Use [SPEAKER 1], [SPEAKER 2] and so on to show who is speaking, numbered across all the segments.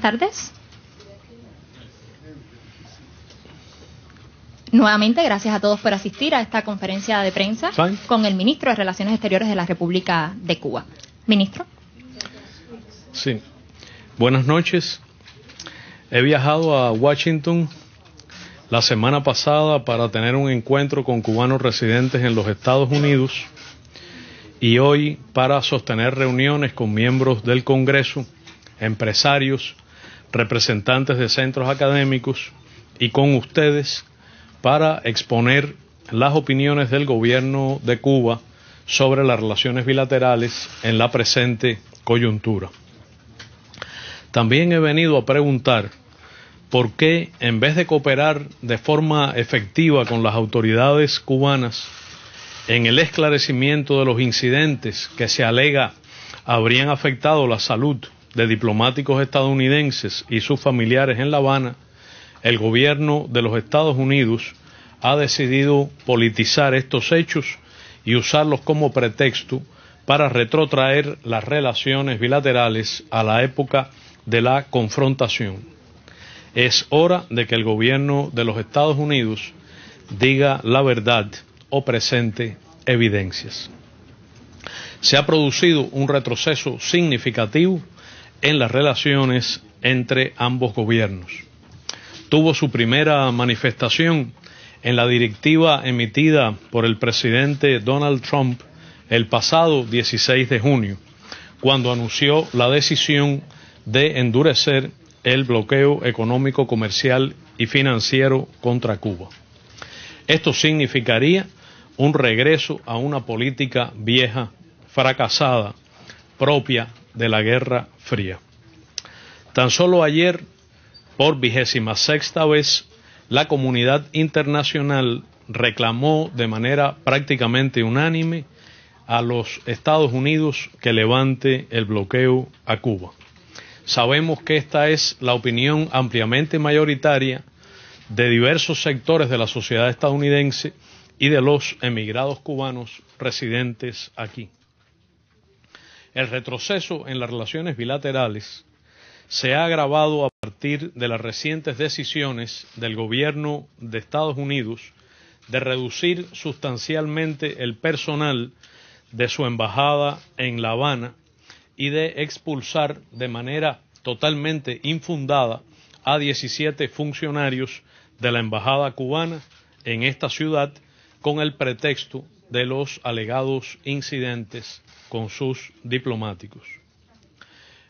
[SPEAKER 1] tardes. Nuevamente, gracias a todos por asistir a esta conferencia de prensa con el ministro de Relaciones Exteriores de la República de Cuba. Ministro.
[SPEAKER 2] Sí. Buenas noches. He viajado a Washington la semana pasada para tener un encuentro con cubanos residentes en los Estados Unidos y hoy para sostener reuniones con miembros del Congreso, empresarios representantes de centros académicos y con ustedes para exponer las opiniones del gobierno de Cuba sobre las relaciones bilaterales en la presente coyuntura. También he venido a preguntar por qué, en vez de cooperar de forma efectiva con las autoridades cubanas en el esclarecimiento de los incidentes que se alega habrían afectado la salud de diplomáticos estadounidenses y sus familiares en La Habana, el gobierno de los Estados Unidos ha decidido politizar estos hechos y usarlos como pretexto para retrotraer las relaciones bilaterales a la época de la confrontación. Es hora de que el gobierno de los Estados Unidos diga la verdad o presente evidencias. Se ha producido un retroceso significativo en las relaciones entre ambos gobiernos. Tuvo su primera manifestación en la directiva emitida por el presidente Donald Trump el pasado 16 de junio, cuando anunció la decisión de endurecer el bloqueo económico, comercial y financiero contra Cuba. Esto significaría un regreso a una política vieja, fracasada, propia de la Guerra fría. Tan solo ayer, por vigésima sexta vez, la comunidad internacional reclamó de manera prácticamente unánime a los Estados Unidos que levante el bloqueo a Cuba. Sabemos que esta es la opinión ampliamente mayoritaria de diversos sectores de la sociedad estadounidense y de los emigrados cubanos residentes aquí. El retroceso en las relaciones bilaterales se ha agravado a partir de las recientes decisiones del gobierno de Estados Unidos de reducir sustancialmente el personal de su embajada en La Habana y de expulsar de manera totalmente infundada a 17 funcionarios de la embajada cubana en esta ciudad con el pretexto de los alegados incidentes con sus diplomáticos.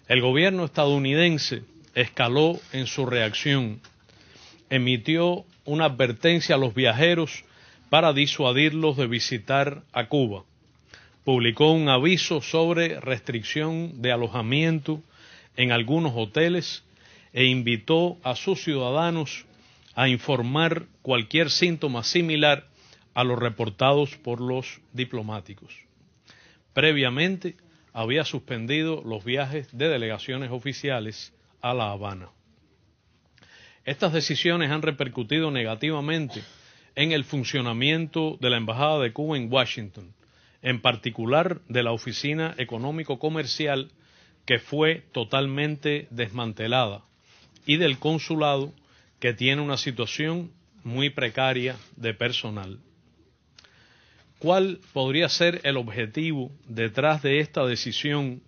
[SPEAKER 2] El gobierno estadounidense escaló en su reacción, emitió una advertencia a los viajeros para disuadirlos de visitar a Cuba, publicó un aviso sobre restricción de alojamiento en algunos hoteles e invitó a sus ciudadanos a informar cualquier síntoma similar a los reportados por los diplomáticos. Previamente había suspendido los viajes de delegaciones oficiales a La Habana. Estas decisiones han repercutido negativamente en el funcionamiento de la Embajada de Cuba en Washington, en particular de la Oficina Económico-Comercial, que fue totalmente desmantelada, y del Consulado, que tiene una situación muy precaria de personal cuál podría ser el objetivo detrás de esta decisión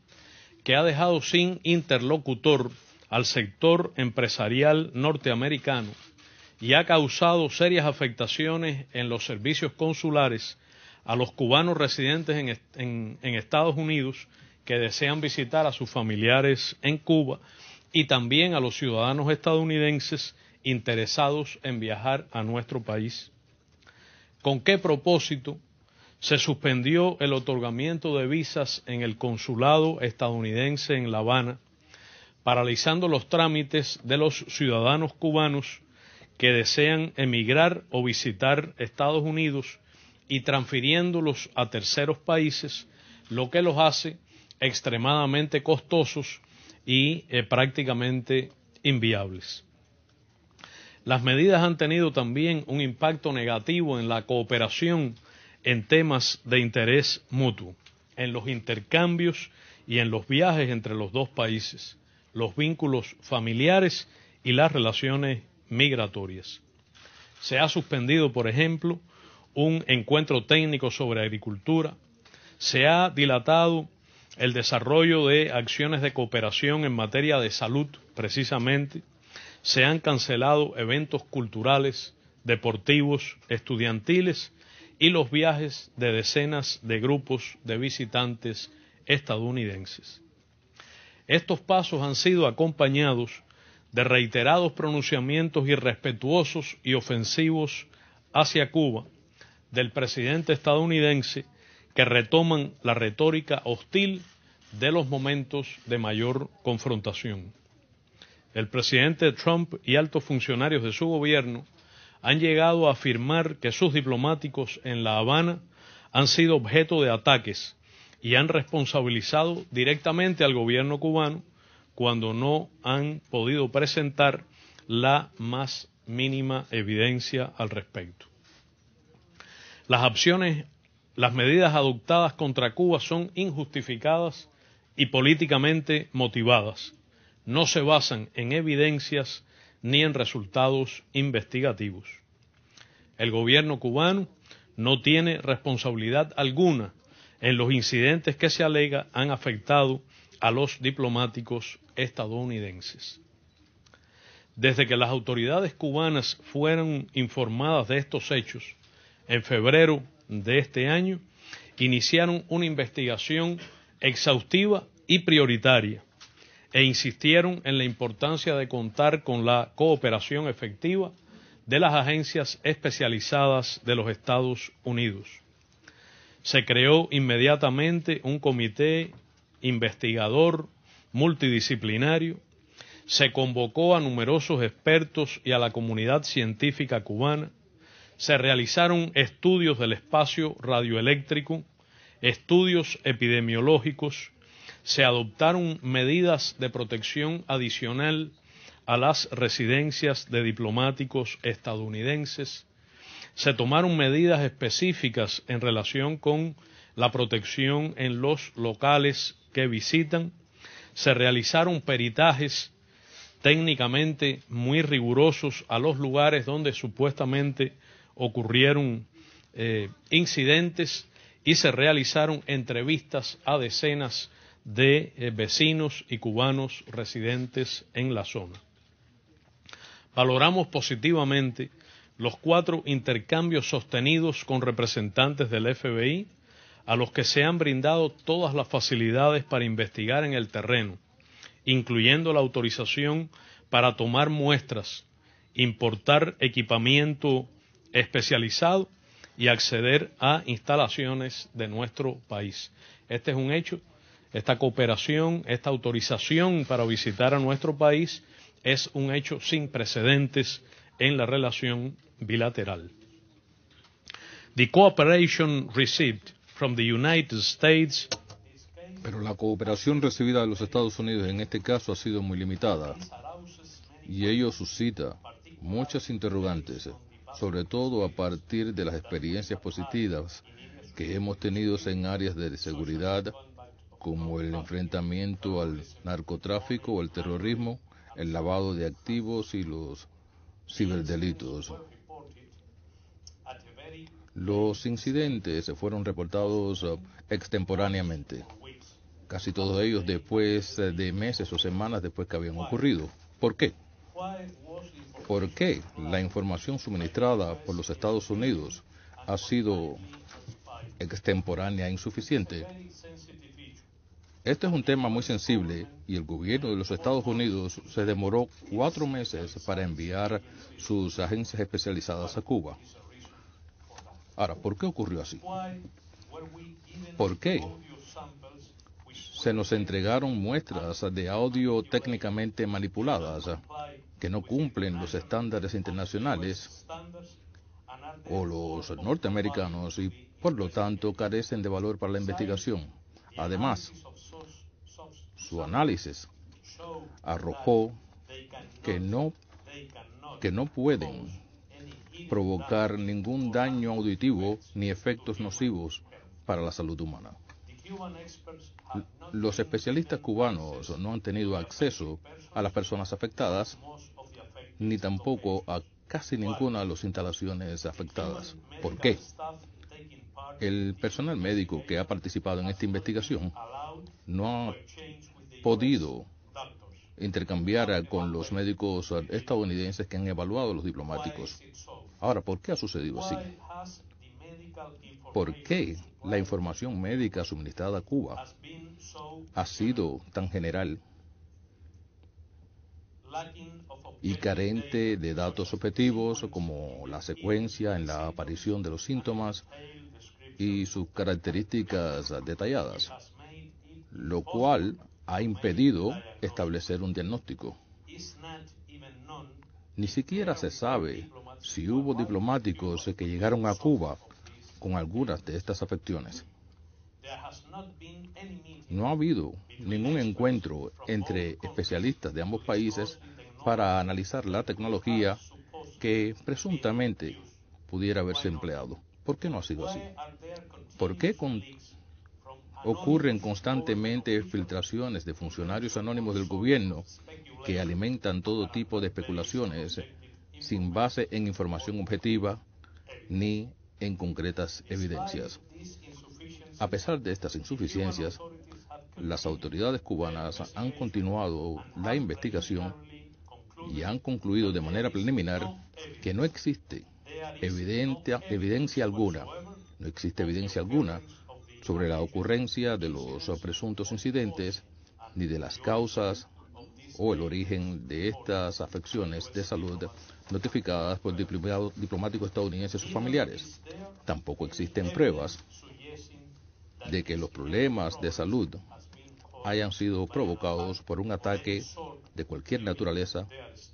[SPEAKER 2] que ha dejado sin interlocutor al sector empresarial norteamericano y ha causado serias afectaciones en los servicios consulares a los cubanos residentes en, Estados Unidos que desean visitar a sus familiares en Cuba y también a los ciudadanos estadounidenses interesados en viajar a nuestro país. ¿Con qué propósito se suspendió el otorgamiento de visas en el consulado estadounidense en La Habana, paralizando los trámites de los ciudadanos cubanos que desean emigrar o visitar Estados Unidos y transfiriéndolos a terceros países, lo que los hace extremadamente costosos y eh, prácticamente inviables. Las medidas han tenido también un impacto negativo en la cooperación en temas de interés mutuo, en los intercambios y en los viajes entre los dos países, los vínculos familiares y las relaciones migratorias. Se ha suspendido, por ejemplo, un encuentro técnico sobre agricultura, se ha dilatado el desarrollo de acciones de cooperación en materia de salud, precisamente, se han cancelado eventos culturales, deportivos, estudiantiles y los viajes de decenas de grupos de visitantes estadounidenses. Estos pasos han sido acompañados de reiterados pronunciamientos irrespetuosos y ofensivos hacia Cuba del presidente estadounidense que retoman la retórica hostil de los momentos de mayor confrontación. El presidente Trump y altos funcionarios de su gobierno han llegado a afirmar que sus diplomáticos en La Habana han sido objeto de ataques y han responsabilizado directamente al gobierno cubano cuando no han podido presentar la más mínima evidencia al respecto. Las acciones, las medidas adoptadas contra Cuba son injustificadas y políticamente motivadas. No se basan en evidencias ni en resultados investigativos. El gobierno cubano no tiene responsabilidad alguna en los incidentes que se alega han afectado a los diplomáticos estadounidenses. Desde que las autoridades cubanas fueron informadas de estos hechos, en febrero de este año, iniciaron una investigación exhaustiva y prioritaria e insistieron en la importancia de contar con la cooperación efectiva de las agencias especializadas de los Estados Unidos. Se creó inmediatamente un comité investigador multidisciplinario, se convocó a numerosos expertos y a la comunidad científica cubana, se realizaron estudios del espacio radioeléctrico, estudios epidemiológicos, se adoptaron medidas de protección adicional a las residencias de diplomáticos estadounidenses, se tomaron medidas específicas en relación con la protección en los locales que visitan, se realizaron peritajes técnicamente muy rigurosos a los lugares donde supuestamente ocurrieron eh, incidentes y se realizaron entrevistas a decenas de eh, vecinos y cubanos residentes en la zona. Valoramos positivamente los cuatro intercambios sostenidos con representantes del FBI, a los que se han brindado todas las facilidades para investigar en el terreno, incluyendo la autorización para tomar muestras, importar equipamiento especializado y acceder a instalaciones de nuestro país. Este es un hecho esta cooperación, esta autorización para visitar a nuestro país es un hecho sin precedentes en la relación bilateral. pero la cooperación recibida de los Estados Unidos en este caso ha
[SPEAKER 1] sido muy limitada y ello suscita muchas interrogantes, sobre todo a partir de las experiencias positivas que hemos tenido en áreas de seguridad, como el enfrentamiento al narcotráfico o al terrorismo, el lavado de activos y los ciberdelitos. Los incidentes se fueron reportados uh, extemporáneamente, casi todos ellos después uh, de meses o semanas después que habían ocurrido. ¿Por qué? ¿Por qué la información suministrada por los Estados Unidos ha sido extemporánea e insuficiente? Este es un tema muy sensible y el gobierno de los Estados Unidos se demoró cuatro meses para enviar sus agencias especializadas a Cuba. Ahora, ¿por qué ocurrió así? ¿Por qué? Se nos entregaron muestras de audio técnicamente manipuladas que no cumplen los estándares internacionales o los norteamericanos y por lo tanto carecen de valor para la investigación. Además, su análisis arrojó que no, que no pueden provocar ningún daño auditivo ni efectos nocivos para la salud humana. Los especialistas cubanos no han tenido acceso a las personas afectadas ni tampoco a casi ninguna de las instalaciones afectadas. ¿Por qué? El personal médico que ha participado en esta investigación no ha podido intercambiar con los médicos estadounidenses que han evaluado a los diplomáticos. Ahora, ¿por qué ha sucedido así? ¿Por qué la información médica suministrada a Cuba ha sido tan general y carente de datos objetivos como la secuencia en la aparición de los síntomas y sus características detalladas, lo cual ha impedido establecer un diagnóstico. Ni siquiera se sabe si hubo diplomáticos que llegaron a Cuba con algunas de estas afecciones. No ha habido ningún encuentro entre especialistas de ambos países para analizar la tecnología que presuntamente pudiera haberse empleado. ¿Por qué no ha sido así? ¿Por qué con ocurren constantemente filtraciones de funcionarios anónimos del gobierno que alimentan todo tipo de especulaciones sin base en información objetiva ni en concretas evidencias. A pesar de estas insuficiencias, las autoridades cubanas han continuado la investigación y han concluido de manera preliminar que no existe evidencia, alguna, no existe evidencia alguna sobre la ocurrencia de los presuntos incidentes, ni de las causas o el origen de estas afecciones de salud notificadas por diplomáticos diplomático estadounidense y sus familiares. Tampoco existen pruebas de que los problemas de salud hayan sido provocados por un ataque de cualquier naturaleza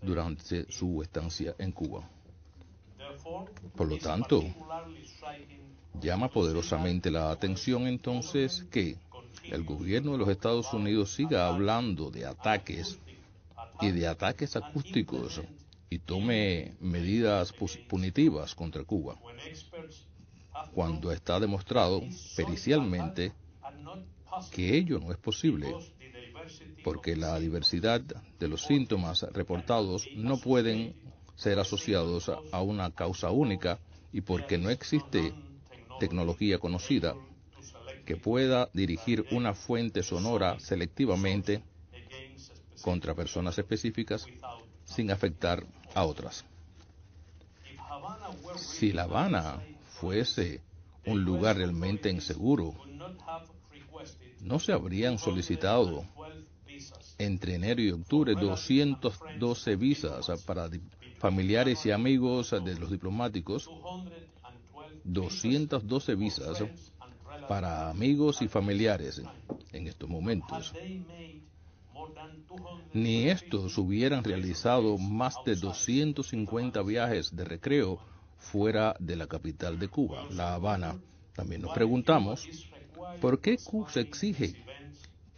[SPEAKER 1] durante su estancia en Cuba.
[SPEAKER 2] Por lo tanto,
[SPEAKER 1] Llama poderosamente la atención entonces que el gobierno de los Estados Unidos siga hablando de ataques y de ataques acústicos y tome medidas punitivas contra Cuba cuando está demostrado pericialmente que ello no es posible porque la diversidad de los síntomas reportados no pueden ser asociados a una causa única y porque no existe tecnología conocida que pueda dirigir una fuente sonora selectivamente contra personas específicas sin afectar a otras. Si La Habana fuese un lugar realmente inseguro, no se habrían solicitado entre enero y octubre 212 visas para familiares y amigos de los diplomáticos 212 visas para amigos y familiares en estos momentos. Ni estos hubieran realizado más de 250 viajes de recreo fuera de la capital de Cuba, La Habana. También nos preguntamos, ¿por qué se exige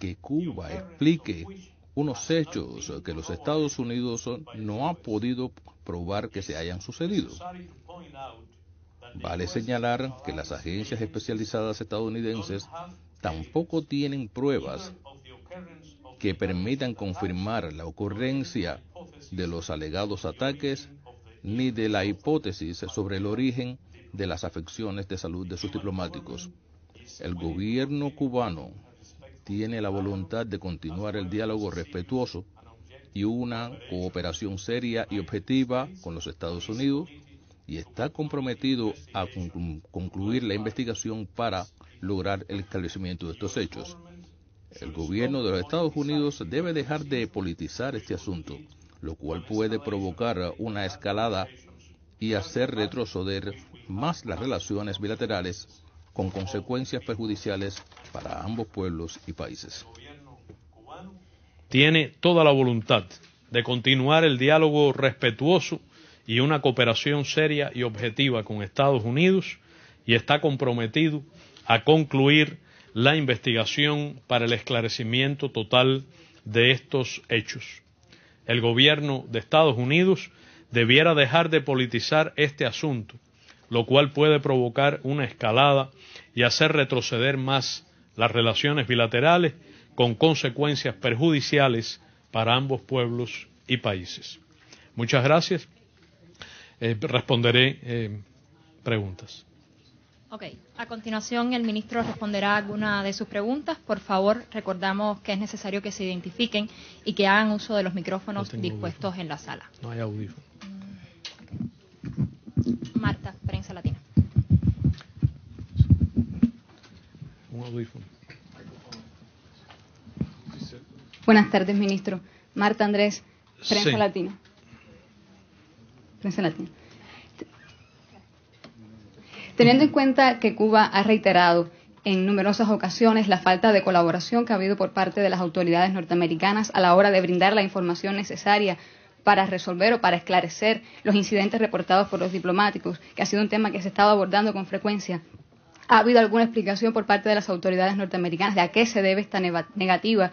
[SPEAKER 1] que Cuba explique unos hechos que los Estados Unidos no ha podido probar que se hayan sucedido? Vale señalar que las agencias especializadas estadounidenses tampoco tienen pruebas que permitan confirmar la ocurrencia de los alegados ataques ni de la hipótesis sobre el origen de las afecciones de salud de sus diplomáticos. El gobierno cubano tiene la voluntad de continuar el diálogo respetuoso y una cooperación seria y objetiva con los Estados Unidos y está comprometido a concluir la investigación para lograr el esclarecimiento de estos hechos. El gobierno de los Estados Unidos debe dejar de politizar este asunto, lo cual puede provocar una escalada y hacer retroceder más las relaciones bilaterales con consecuencias perjudiciales
[SPEAKER 2] para ambos pueblos y países. Tiene toda la voluntad de continuar el diálogo respetuoso y una cooperación seria y objetiva con Estados Unidos y está comprometido a concluir la investigación para el esclarecimiento total de estos hechos. El gobierno de Estados Unidos debiera dejar de politizar este asunto, lo cual puede provocar una escalada y hacer retroceder más las relaciones bilaterales con consecuencias perjudiciales para ambos pueblos y países. Muchas gracias. Eh, responderé eh, preguntas.
[SPEAKER 1] Ok, a continuación el ministro responderá alguna de sus preguntas. Por favor, recordamos que es necesario que se identifiquen y que hagan uso de los micrófonos dispuestos en la sala.
[SPEAKER 2] No hay audífono.
[SPEAKER 1] Mm, Marta, Prensa Latina.
[SPEAKER 2] Un audífono. Buenas tardes, ministro. Marta Andrés, Prensa Latina. Teniendo en cuenta que Cuba ha reiterado en numerosas ocasiones la falta de colaboración que ha habido por parte de las autoridades norteamericanas a la hora de brindar la información necesaria para resolver o para esclarecer los incidentes reportados por los diplomáticos, que ha sido un tema que se ha estado abordando con frecuencia. ¿Ha habido alguna explicación por parte de las autoridades norteamericanas de a qué se debe esta negativa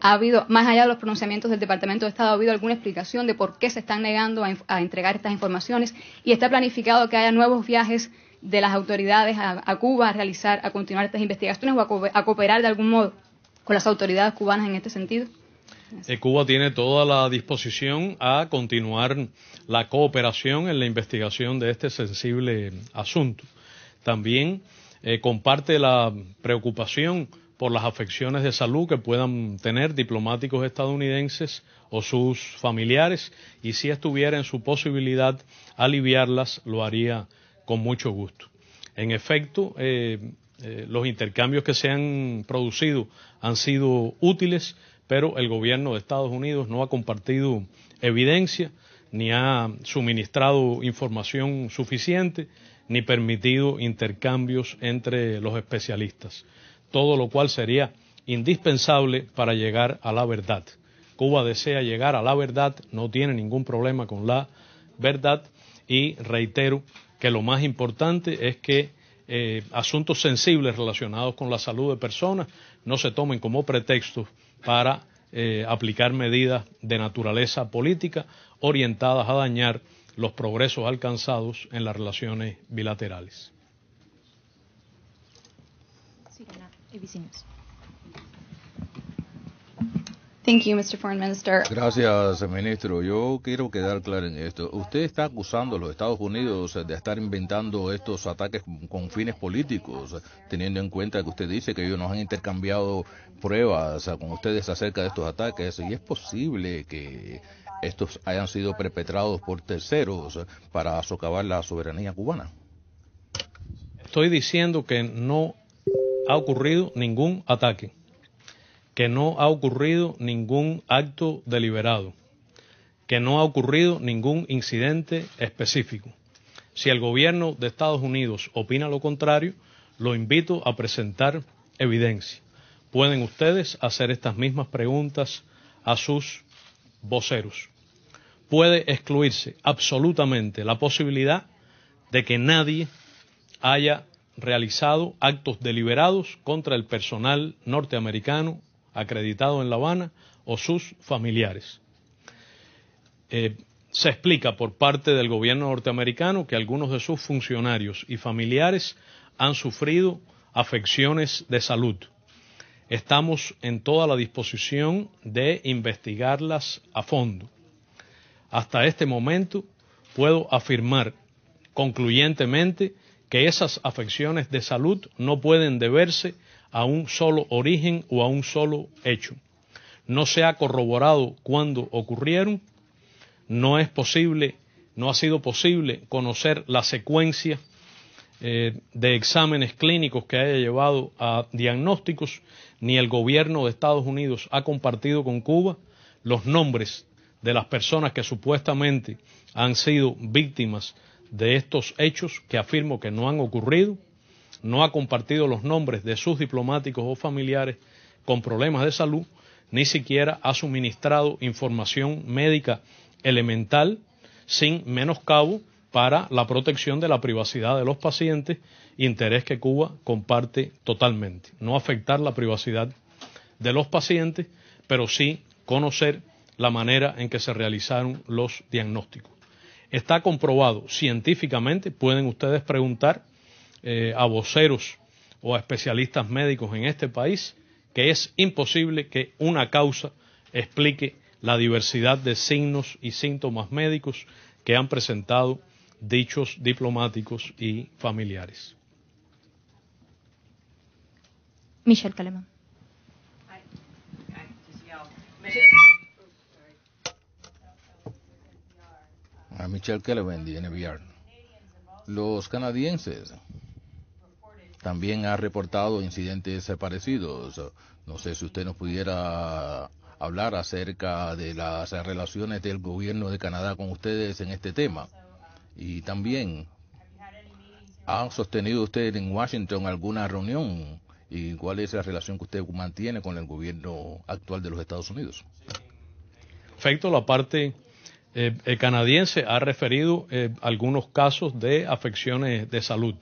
[SPEAKER 2] ha habido, más allá de los pronunciamientos del Departamento de Estado, ha habido alguna explicación de por qué se están negando a, entregar estas informaciones y está planificado que haya nuevos viajes de las autoridades a, Cuba a realizar, a continuar estas investigaciones o a, cooperar de algún modo con las autoridades cubanas en este sentido. Eh, Cuba tiene toda la disposición a continuar la cooperación en la investigación de este sensible asunto. También eh, comparte la preocupación por las afecciones de salud que puedan tener diplomáticos estadounidenses o sus familiares y si estuviera en su posibilidad aliviarlas, lo haría con mucho gusto. En efecto, eh, eh, los intercambios que se han producido han sido útiles, pero el gobierno de Estados Unidos no ha compartido evidencia, ni ha suministrado información suficiente, ni permitido intercambios entre los especialistas todo lo cual sería indispensable para llegar a la verdad. Cuba desea llegar a la verdad, no tiene ningún problema con la verdad y reitero que lo más importante es que eh, asuntos sensibles relacionados con la salud de personas no se tomen como pretexto para eh, aplicar medidas de naturaleza política orientadas a dañar los progresos alcanzados en las relaciones bilaterales.
[SPEAKER 1] Gracias, ministro. Yo quiero quedar claro en esto. Usted está acusando a los Estados Unidos de estar inventando estos ataques con fines políticos, teniendo en cuenta que usted dice que ellos nos han intercambiado pruebas con ustedes acerca de estos ataques. Y es posible que estos hayan sido perpetrados por terceros para socavar la soberanía
[SPEAKER 2] cubana. Estoy diciendo que no ha ocurrido ningún ataque, que no ha ocurrido ningún acto deliberado, que no ha ocurrido ningún incidente específico. Si el gobierno de Estados Unidos opina lo contrario, lo invito a presentar evidencia. Pueden ustedes hacer estas mismas preguntas a sus voceros. Puede excluirse absolutamente la posibilidad de que nadie haya realizado actos deliberados contra el personal norteamericano acreditado en La Habana o sus familiares. Eh, se explica por parte del gobierno norteamericano que algunos de sus funcionarios y familiares han sufrido afecciones de salud. Estamos en toda la disposición de investigarlas a fondo. Hasta este momento puedo afirmar concluyentemente que esas afecciones de salud no pueden deberse a un solo origen o a un solo hecho. No se ha corroborado cuándo ocurrieron, no es posible, no ha sido posible conocer la secuencia eh, de exámenes clínicos que haya llevado a diagnósticos, ni el gobierno de Estados Unidos ha compartido con Cuba los nombres de las personas que supuestamente han sido víctimas de estos hechos que afirmo que no han ocurrido, no ha compartido los nombres de sus diplomáticos o familiares con problemas de salud, ni siquiera ha suministrado información médica elemental sin menoscabo para la protección de la privacidad de los pacientes, interés que Cuba comparte totalmente. No afectar la privacidad de los pacientes, pero sí conocer la manera en que se realizaron los diagnósticos. Está comprobado científicamente, pueden ustedes preguntar eh, a voceros o a especialistas médicos en este país, que es imposible que una causa explique la diversidad de signos y síntomas médicos que han presentado dichos diplomáticos y familiares.
[SPEAKER 1] Michelle a Michelle Kellevendy en NBR. Los canadienses también han reportado incidentes parecidos. No sé si usted nos pudiera hablar acerca de las relaciones del gobierno de Canadá con ustedes en este tema. Y también, ¿ha sostenido usted en Washington alguna reunión? ¿Y cuál es la relación que usted mantiene con el gobierno actual de los Estados Unidos?
[SPEAKER 2] Perfecto, la parte eh, el canadiense ha referido eh, algunos casos de afecciones de salud.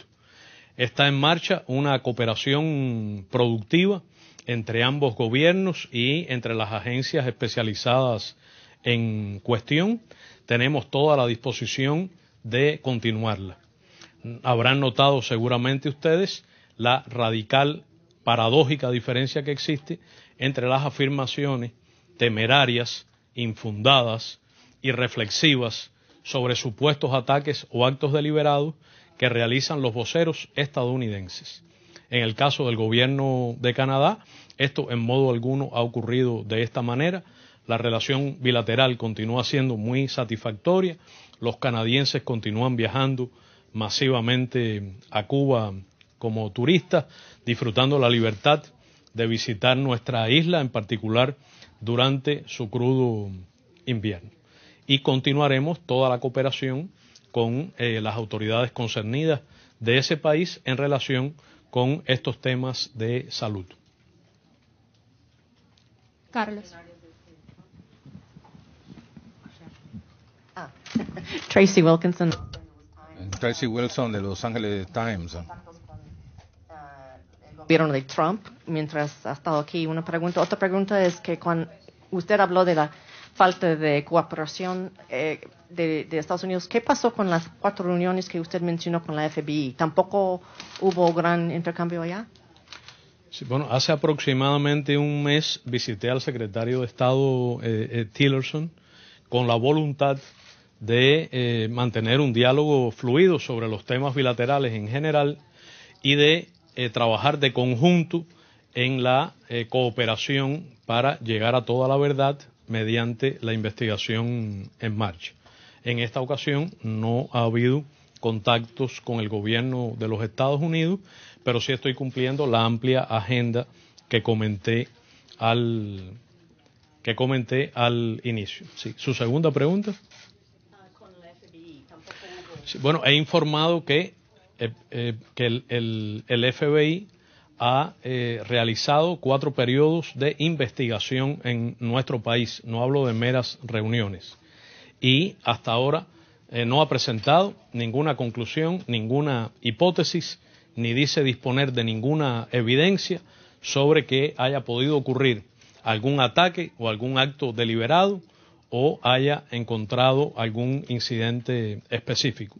[SPEAKER 2] Está en marcha una cooperación productiva entre ambos gobiernos y entre las agencias especializadas en cuestión. Tenemos toda la disposición de continuarla. Habrán notado seguramente ustedes la radical paradójica diferencia que existe entre las afirmaciones temerarias, infundadas, y reflexivas sobre supuestos ataques o actos deliberados que realizan los voceros estadounidenses. En el caso del gobierno de Canadá, esto en modo alguno ha ocurrido de esta manera. La relación bilateral continúa siendo muy satisfactoria. Los canadienses continúan viajando masivamente a Cuba como turistas, disfrutando la libertad de visitar nuestra isla, en particular durante su crudo invierno y continuaremos toda la cooperación con eh, las autoridades concernidas de ese país en relación con estos temas de salud.
[SPEAKER 1] Carlos. Tracy Wilkinson. Tracy Wilson de Los Angeles Times. Vieron de Trump mientras ha estado aquí. Una pregunta, otra pregunta es que cuando usted habló de la falta de cooperación eh, de, Estados Unidos. ¿Qué pasó con las cuatro reuniones que usted mencionó con la FBI? ¿Tampoco hubo gran intercambio allá?
[SPEAKER 2] bueno, hace aproximadamente un mes visité al secretario de Estado eh, eh, Tillerson con la voluntad de mantener un diálogo fluido sobre los temas bilaterales en general y de trabajar de conjunto en la cooperación para llegar a toda la verdad mediante la investigación en marcha. En esta ocasión no ha habido contactos con el gobierno de los Estados Unidos, pero sí estoy cumpliendo la amplia agenda que comenté al que comenté al inicio. Su segunda pregunta. bueno, he informado que, eh, eh, que el FBI ha eh, realizado cuatro periodos de investigación en nuestro país, no hablo de meras reuniones, y hasta ahora eh, no ha presentado ninguna conclusión, ninguna hipótesis, ni dice disponer de ninguna evidencia sobre que haya podido ocurrir algún ataque o algún acto deliberado o haya encontrado algún incidente específico.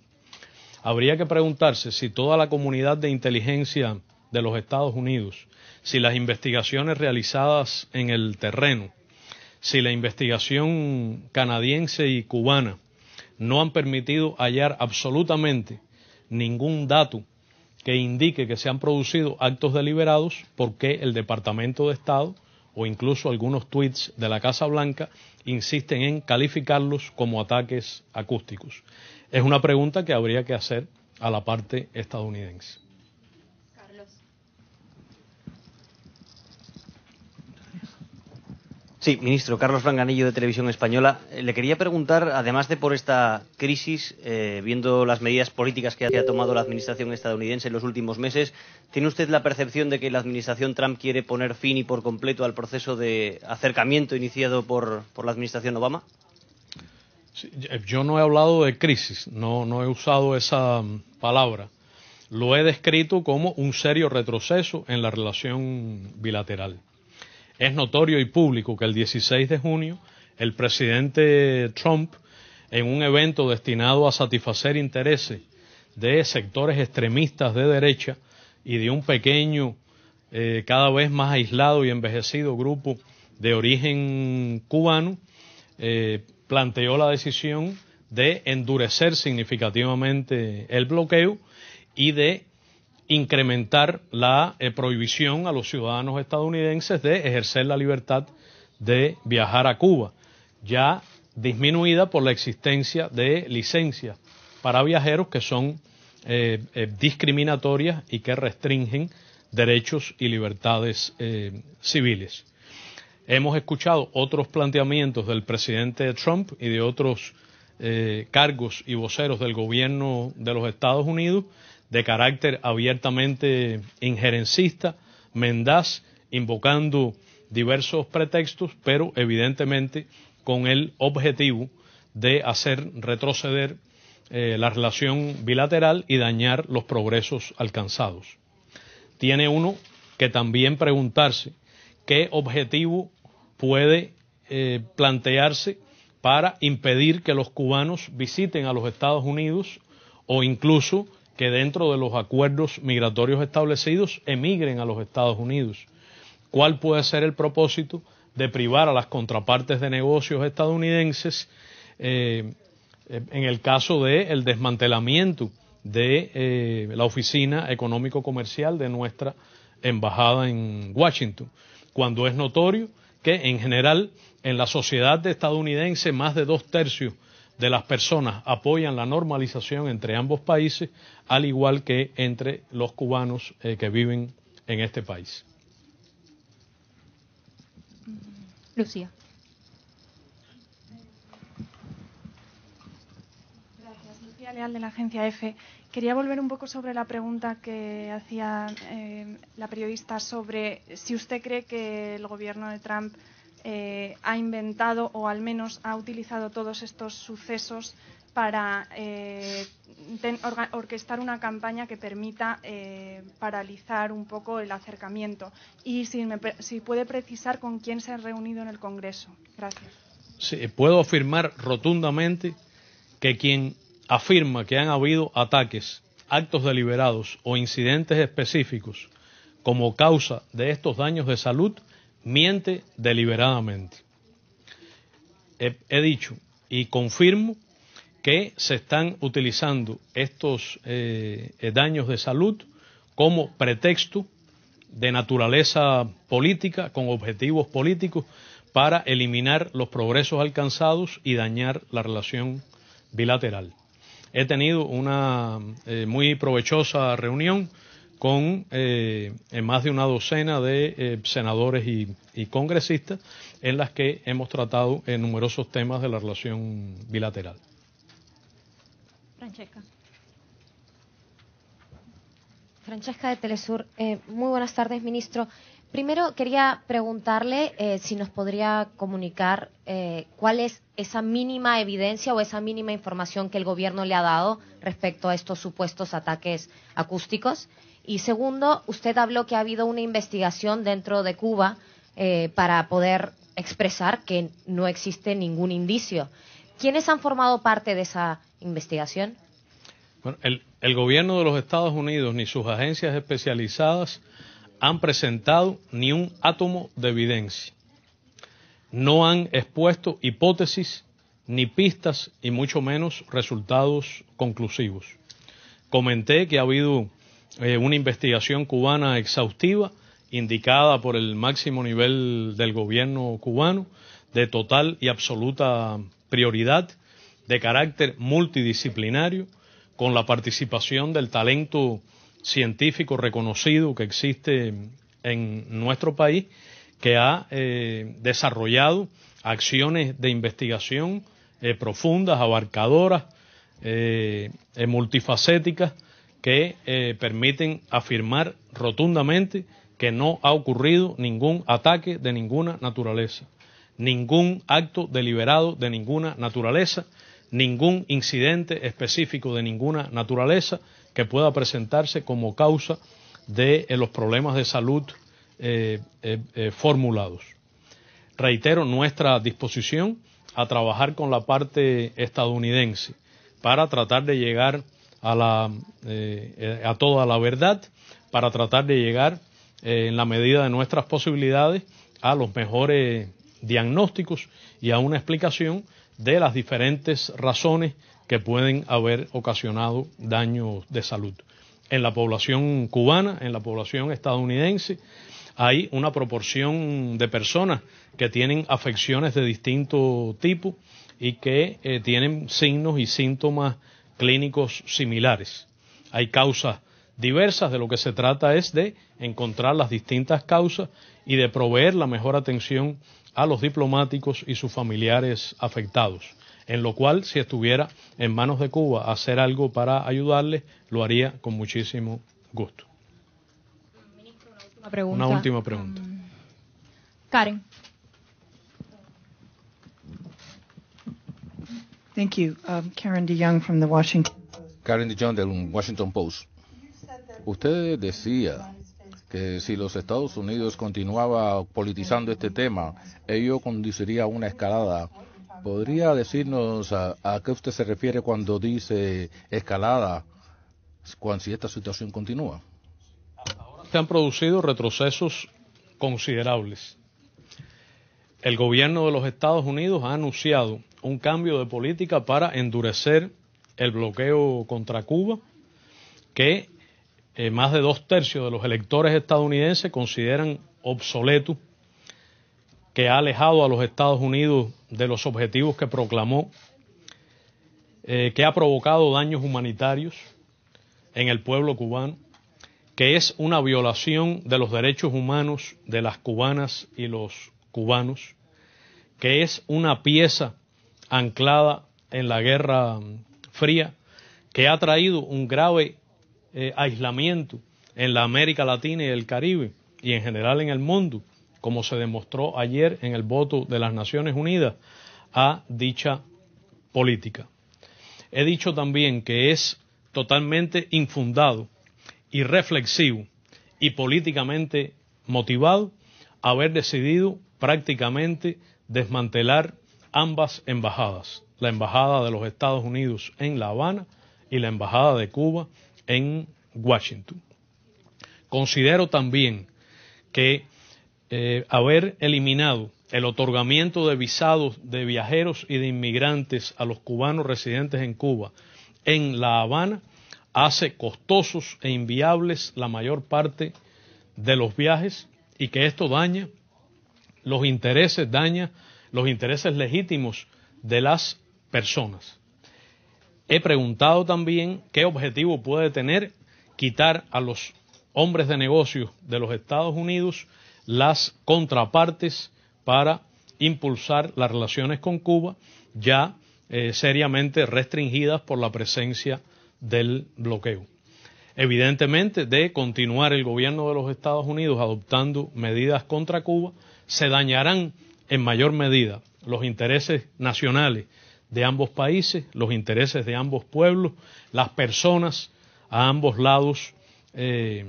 [SPEAKER 2] Habría que preguntarse si toda la comunidad de inteligencia de los Estados Unidos, si las investigaciones realizadas en el terreno, si la investigación canadiense y cubana no han permitido hallar absolutamente ningún dato que indique que se han producido actos deliberados, ¿por qué el Departamento de Estado o incluso algunos tweets de la Casa Blanca insisten en calificarlos como ataques acústicos? Es una pregunta que habría que hacer a la parte estadounidense. Sí, ministro, Carlos Ranganillo de Televisión Española. Eh, le quería preguntar, además de por esta crisis, eh, viendo las medidas políticas que ha tomado la administración estadounidense en los últimos meses, ¿tiene usted la percepción de que la administración Trump quiere poner fin y por completo al proceso de acercamiento iniciado por, la administración Obama? yo no he hablado de crisis, no he usado esa mm, palabra. Lo he descrito como un serio retroceso en la relación bilateral. Es notorio y público que el 16 de junio el presidente Trump, en un evento destinado a satisfacer intereses de sectores extremistas de derecha y de un pequeño, eh, cada vez más aislado y envejecido grupo de origen cubano, eh, planteó la decisión de endurecer significativamente el bloqueo y de incrementar la eh, prohibición a los ciudadanos estadounidenses de ejercer la libertad de viajar a Cuba, ya disminuida por la existencia de licencias para viajeros que son eh, eh, discriminatorias y que restringen derechos y libertades civiles. Hemos escuchado otros planteamientos del presidente Trump y de otros cargos y voceros del gobierno de los Estados Unidos de carácter abiertamente injerencista, mendaz, invocando diversos pretextos, pero evidentemente con el objetivo de hacer retroceder eh, la relación bilateral y dañar los progresos alcanzados. Tiene uno que también preguntarse qué objetivo puede eh, plantearse para impedir que los cubanos visiten a los Estados Unidos o incluso que dentro de los acuerdos migratorios establecidos emigren a los Estados Unidos. ¿Cuál puede ser el propósito de privar a las contrapartes de negocios estadounidenses eh, en el caso del de desmantelamiento de eh, la oficina económico-comercial de nuestra embajada en Washington, cuando es notorio que en general en la sociedad estadounidense más de dos tercios de las personas apoyan la normalización entre ambos países, al igual que entre los cubanos eh, que viven en este país.
[SPEAKER 1] Lucía. Gracias, Lucía Leal de la agencia EFE. Quería volver un poco sobre la pregunta que hacía eh, la periodista sobre si usted cree que el gobierno de Trump eh, ha inventado o al menos ha utilizado todos estos sucesos para eh, orquestar una campaña que permita eh, paralizar un poco el acercamiento. Y si, puede precisar con quién se ha reunido en el Congreso. Gracias.
[SPEAKER 2] puedo afirmar rotundamente que quien afirma que han habido ataques, actos deliberados o incidentes específicos como causa de estos daños de salud miente deliberadamente. He, dicho y confirmo que se están utilizando estos eh, eh, daños de salud como pretexto de naturaleza política, con objetivos políticos, para eliminar los progresos alcanzados y dañar la relación bilateral. He tenido una eh, muy provechosa reunión con eh, más de una docena de eh, senadores y, congresistas en las que hemos tratado en eh, numerosos temas de la relación bilateral.
[SPEAKER 1] Francesca. Francesca de Telesur. muy buenas tardes, ministro. Primero quería preguntarle si nos podría comunicar cuál es esa mínima evidencia o esa mínima información que el gobierno le ha dado respecto a estos supuestos ataques acústicos. Y segundo, usted habló que ha habido una investigación dentro de Cuba eh, para poder expresar que no existe ningún indicio. ¿Quiénes han formado parte de esa investigación?
[SPEAKER 2] Bueno, el gobierno de los Estados Unidos ni sus agencias especializadas han presentado ni un átomo de evidencia. No han expuesto hipótesis ni pistas y mucho menos resultados conclusivos. Comenté que ha habido eh, una investigación cubana exhaustiva, indicada por el máximo nivel del gobierno cubano, de total y absoluta prioridad, de carácter multidisciplinario, con la participación del talento científico reconocido que existe en nuestro país, que ha eh, desarrollado acciones de investigación eh, profundas, abarcadoras, multifacéticas, que eh, permiten afirmar rotundamente que no ha ocurrido ningún ataque de ninguna naturaleza, ningún acto deliberado de ninguna naturaleza, ningún incidente específico de ninguna naturaleza que pueda presentarse como causa de eh, los problemas de salud eh, formulados. Reitero nuestra disposición a trabajar con la parte estadounidense para tratar de llegar eh, a, toda la verdad para tratar de llegar eh, en la medida de nuestras posibilidades a los mejores diagnósticos y a una explicación de las diferentes razones que pueden haber ocasionado daños de salud. En la población cubana, en la población estadounidense, hay una proporción de personas que tienen afecciones de distinto tipo y que eh, tienen signos y síntomas clínicos similares. Hay causas diversas, de lo que se trata es de encontrar las distintas causas y de proveer la mejor atención a los diplomáticos y sus familiares afectados, en lo cual si estuviera en manos de Cuba hacer algo para ayudarles, lo haría con muchísimo gusto. una, última pregunta. una última pregunta. Mm.
[SPEAKER 1] Karen. Thank um, Karen DeYoung from the Washington Post. Karen DeYoung del Washington Post. Usted decía que si los Estados Unidos continuaba politizando este tema, ello conduciría a una escalada. ¿Podría decirnos a, qué usted se refiere cuando dice escalada,
[SPEAKER 2] cuando, si esta situación continúa? se han producido retrocesos considerables. El gobierno de los Estados Unidos ha anunciado un cambio de política para endurecer el bloqueo contra Cuba, que eh, más de dos tercios de los electores estadounidenses consideran obsoleto, que ha alejado a los Estados Unidos de los objetivos que proclamó, eh, que ha provocado daños humanitarios en el pueblo cubano, que es una violación de los derechos humanos de las cubanas y los cubanos, que es una pieza anclada en la Guerra Fría, que ha traído un grave eh, aislamiento en la América Latina y el Caribe y en general en el mundo, como se demostró ayer en el voto de las Naciones Unidas a dicha política. He dicho también que es totalmente infundado, irreflexivo y políticamente motivado haber decidido prácticamente desmantelar ambas embajadas, la Embajada de los Estados Unidos en La Habana y la Embajada de Cuba en Washington. Considero también que eh, haber eliminado el otorgamiento de visados de viajeros y de inmigrantes a los cubanos residentes en Cuba en La Habana hace costosos e inviables la mayor parte de los viajes y que esto daña los intereses, daña los intereses legítimos de las personas. He preguntado también qué objetivo puede tener quitar a los hombres de negocios de los Estados Unidos las contrapartes para impulsar las relaciones con Cuba, ya eh, seriamente restringidas por la presencia del bloqueo. Evidentemente, de continuar el gobierno de los Estados Unidos adoptando medidas contra Cuba, se dañarán en mayor medida los intereses nacionales de ambos países, los intereses de ambos pueblos, las personas a ambos lados eh,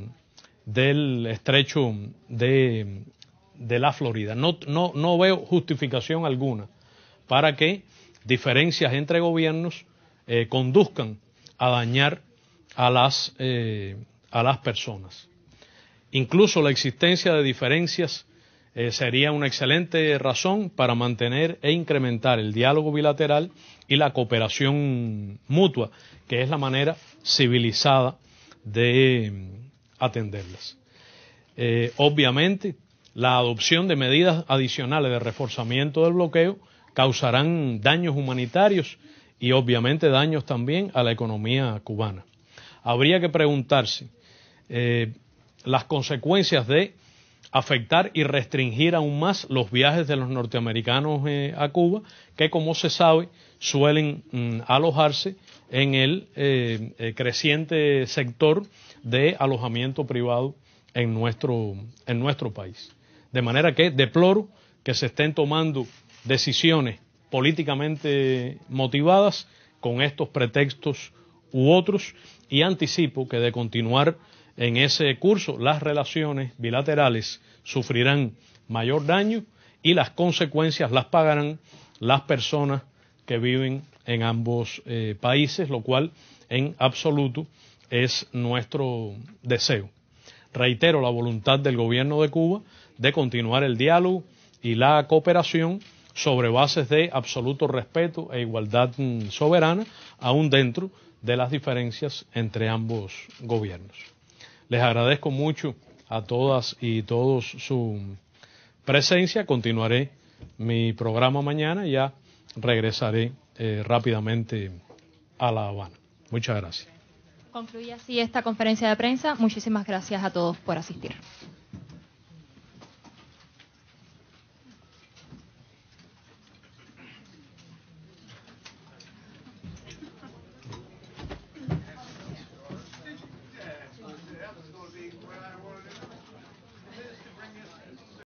[SPEAKER 2] del estrecho de, la Florida. No, veo justificación alguna para que diferencias entre gobiernos eh, conduzcan a dañar eh, a las personas. Incluso la existencia de diferencias eh, sería una excelente razón para mantener e incrementar el diálogo bilateral y la cooperación mutua, que es la manera civilizada de mm, atenderlas. Eh, obviamente, la adopción de medidas adicionales de reforzamiento del bloqueo causarán daños humanitarios y obviamente daños también a la economía cubana. Habría que preguntarse eh, las consecuencias de afectar y restringir aún más los viajes de los norteamericanos eh, a Cuba, que como se sabe suelen mm, alojarse en el eh, eh, creciente sector de alojamiento privado en nuestro, en nuestro país. De manera que deploro que se estén tomando decisiones políticamente motivadas con estos pretextos u otros y anticipo que de continuar en ese curso, las relaciones bilaterales sufrirán mayor daño y las consecuencias las pagarán las personas que viven en ambos eh, países, lo cual en absoluto es nuestro deseo. Reitero la voluntad del gobierno de Cuba de continuar el diálogo y la cooperación sobre bases de absoluto respeto e igualdad mm, soberana, aún dentro de las diferencias entre ambos gobiernos. Les agradezco mucho a todas y todos su presencia. Continuaré mi programa mañana y ya regresaré eh, rápidamente a La Habana. Muchas gracias.
[SPEAKER 1] Concluye así esta conferencia de prensa. Muchísimas gracias a todos por asistir.